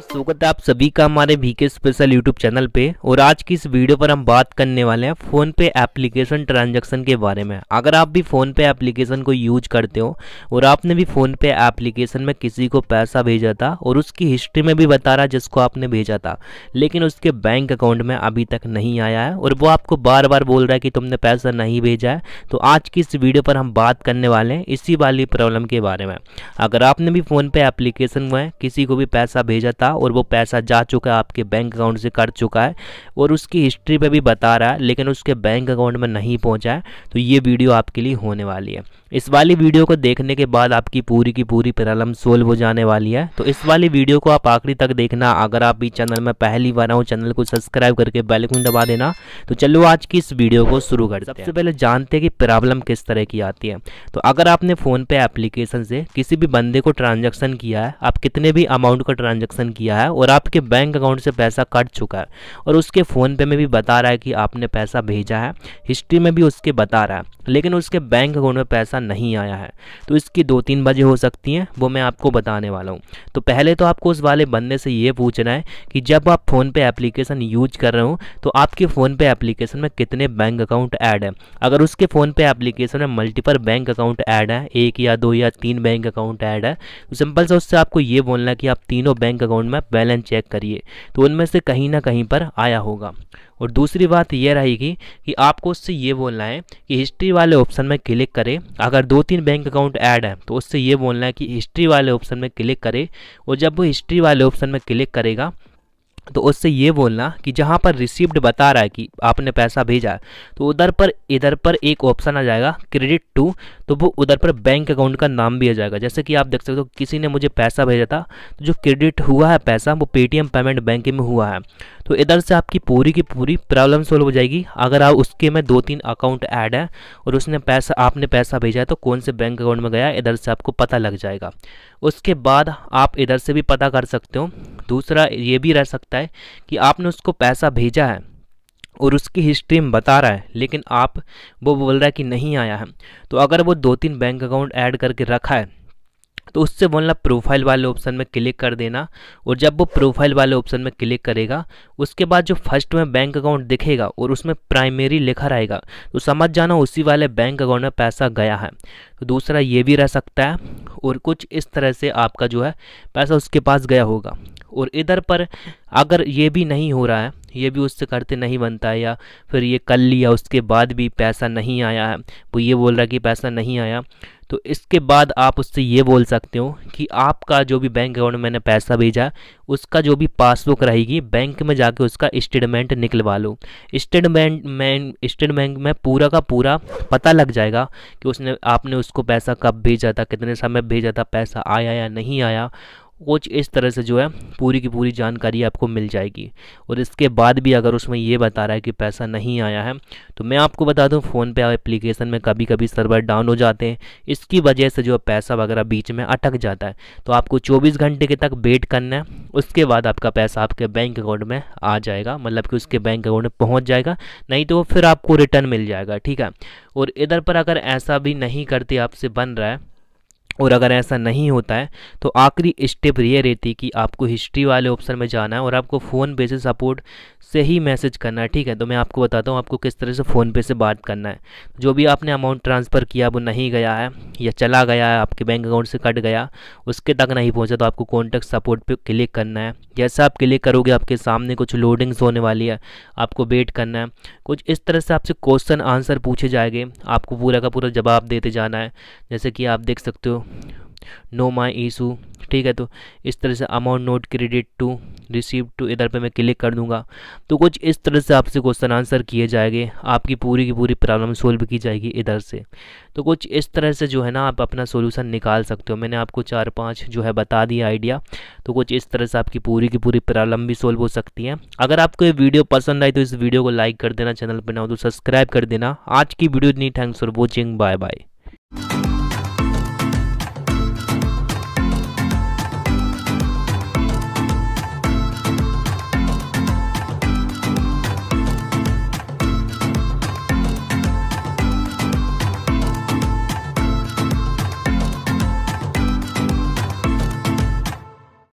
स्वागत है आप सभी का हमारे वीके स्पेशल यूट्यूब चैनल पे और आज की इस वीडियो पर हम बात करने वाले हैं फ़ोन पे एप्लीकेशन ट्रांजैक्शन के बारे में अगर आप भी फ़ोन पे एप्लीकेशन को यूज करते हो और आपने भी फ़ोन पे एप्लीकेशन में किसी को पैसा भेजा था और उसकी हिस्ट्री में भी बता रहा जिसको आपने भेजा था लेकिन उसके बैंक अकाउंट में अभी तक नहीं आया है और वो आपको बार बार बोल रहा है कि तुमने पैसा नहीं भेजा है तो आज की इस वीडियो पर हम बात करने वाले हैं इसी वाली प्रॉब्लम के बारे में अगर आपने भी फ़ोन पे एप्लीकेशन में किसी को भी पैसा भेजा था था और वो पैसा जा चुका है आपके बैंक अकाउंट से कट चुका है और उसकी हिस्ट्री पे भी बता रहा है लेकिन उसके बैंक अकाउंट में नहीं पहुंचा है तो ये वीडियो आपके लिए होने वाली है इस वाली वीडियो को देखने के बाद आपकी पूरी की पूरी प्रॉब्लम सोल्व हो जाने वाली है तो इस वाली वीडियो को आप आखिरी तक देखना अगर आप भी चैनल में पहली बार आओ चैनल को सब्सक्राइब करके बेलकून दबा देना तो चलो आज की इस वीडियो को शुरू कर सबसे पहले जानते हैं कि प्रॉब्लम किस तरह की आती है तो अगर आपने फ़ोन पे एप्लीकेशन से किसी भी बंदे को ट्रांजेक्शन किया है आप कितने भी अमाउंट का ट्रांजेक्शन किया है और आपके बैंक अकाउंट से पैसा कट चुका है और उसके फ़ोनपे में भी बता रहा है कि आपने पैसा भेजा है हिस्ट्री में भी उसके बता रहा है लेकिन उसके बैंक अकाउंट में पैसा नहीं आया है तो इसकी दो तीन वजह हो सकती हैं वो मैं आपको बताने वाला हूँ तो पहले तो आपको उस वाले बंदे से ये पूछना है कि जब आप फोन पे एप्लीकेशन यूज कर रहे हो तो आपके फ़ोनपे एप्लीकेशन में कितने बैंक अकाउंट ऐड है अगर उसके फ़ोनपे एप्लीकेशन में मल्टीपल बैंक अकाउंट ऐड है एक या दो या तीन बैंक अकाउंट ऐड है तो सिंपल से उससे आपको ये बोलना है कि आप तीनों बैंक अकाउंट उनमें बैलेंस चेक करिए तो उनमें से कहीं ना कहीं पर आया होगा और दूसरी बात यह रहेगी कि आपको उससे ये बोलना है कि हिस्ट्री वाले ऑप्शन में क्लिक करें अगर दो तीन बैंक अकाउंट ऐड है तो उससे ये बोलना है कि हिस्ट्री वाले ऑप्शन में क्लिक करें और जब वो हिस्ट्री वाले ऑप्शन में क्लिक करेगा तो उससे ये बोलना कि जहाँ पर रिसिप्ट बता रहा है कि आपने पैसा भेजा है तो उधर पर इधर पर एक ऑप्शन आ जाएगा क्रेडिट टू तो वो उधर पर बैंक अकाउंट का नाम भी आ जाएगा जैसे कि आप देख सकते हो किसी ने मुझे पैसा भेजा था तो जो क्रेडिट हुआ है पैसा वो पेटीएम पेमेंट बैंक में हुआ है तो इधर से आपकी पूरी की पूरी प्रॉब्लम सोल्व हो जाएगी अगर आप उसके में दो तीन अकाउंट ऐड है और उसने पैसा आपने पैसा भेजा है तो कौन से बैंक अकाउंट में गया इधर से आपको पता लग जाएगा उसके बाद आप इधर से भी पता कर सकते हो दूसरा ये भी रह सकता है सकता है कि आपने उसको पैसा भेजा है और उसकी हिस्ट्री में बता रहा है लेकिन आप वो बोल रहा है कि नहीं आया है तो अगर वो दो तीन बैंक अकाउंट ऐड करके रखा है तो उससे बोलना प्रोफाइल वाले ऑप्शन में क्लिक कर देना और जब वो प्रोफाइल वाले ऑप्शन में क्लिक करेगा उसके बाद जो फर्स्ट में बैंक अकाउंट दिखेगा और उसमें प्राइमरी लिखा रहेगा तो समझ जाना उसी वाले बैंक अकाउंट में पैसा गया है तो दूसरा ये भी रह सकता है और कुछ इस तरह से आपका जो है पैसा उसके पास गया होगा और इधर पर अगर ये भी नहीं हो रहा है ये भी उससे करते नहीं बनता है या फिर ये कल लिया उसके बाद भी पैसा नहीं आया है वो ये बोल रहा है कि पैसा नहीं आया तो इसके बाद आप उससे ये बोल सकते हो कि आपका जो भी बैंक अकाउंट में मैंने पैसा भेजा उसका जो भी पासबुक रहेगी बैंक में जाके उसका स्टेटमेंट निकलवा लो स्टेटमेंट में स्टेटमेंट में पूरा का पूरा पता लग जाएगा कि उसने आपने उसको पैसा कब भेजा था कितने समय भेजा था पैसा आया या नहीं आया कुछ इस तरह से जो है पूरी की पूरी जानकारी आपको मिल जाएगी और इसके बाद भी अगर उसमें ये बता रहा है कि पैसा नहीं आया है तो मैं आपको बता दूं फ़ोन पे एप्लीकेशन में कभी कभी सर्वर डाउन हो जाते हैं इसकी वजह से जो पैसा वगैरह बीच में अटक जाता है तो आपको चौबीस घंटे के तक वेट करना है उसके बाद आपका पैसा आपके बैंक अकाउंट में आ जाएगा मतलब कि उसके बैंक अकाउंट में पहुँच जाएगा नहीं तो फिर आपको रिटर्न मिल जाएगा ठीक है और इधर पर अगर ऐसा भी नहीं करते आपसे बन रहा है और अगर ऐसा नहीं होता है तो आखिरी स्टेप ये रहती कि आपको हिस्ट्री वाले ऑप्शन में जाना है और आपको फ़ोन पे से सपोर्ट से ही मैसेज करना है ठीक है तो मैं आपको बताता हूँ आपको किस तरह से फ़ोन पे से बात करना है जो भी आपने अमाउंट ट्रांसफ़र किया वो नहीं गया है या चला गया आपके बैंक अकाउंट से कट गया उसके तक नहीं पहुंचा तो आपको कॉन्टैक्ट सपोर्ट पे क्लिक करना है जैसे आप क्लिक करोगे आपके सामने कुछ लोडिंग्स होने वाली है आपको वेट करना है कुछ इस तरह से आपसे क्वेश्चन आंसर पूछे जाएंगे आपको पूरा का पूरा जवाब देते जाना है जैसे कि आप देख सकते हो नो माई ईशू ठीक है तो इस तरह से amount note credit to receive to इधर पे मैं क्लिक कर दूंगा तो कुछ इस तरह से आपसे क्वेश्चन आंसर किए जाएंगे आपकी पूरी की पूरी प्रॉब्लम सोल्व की जाएगी इधर से तो कुछ इस तरह से जो है ना आप अपना सोल्यूशन निकाल सकते हो मैंने आपको चार पाँच जो है बता दिया आइडिया तो कुछ इस तरह से आपकी पूरी की पूरी प्रॉब्लम भी सोल्व हो सकती है अगर आपको ये वीडियो पसंद आई तो इस वीडियो को लाइक कर देना चैनल पर ना हो तो सब्सक्राइब कर देना आज की वीडियो इतनी thanks for watching bye bye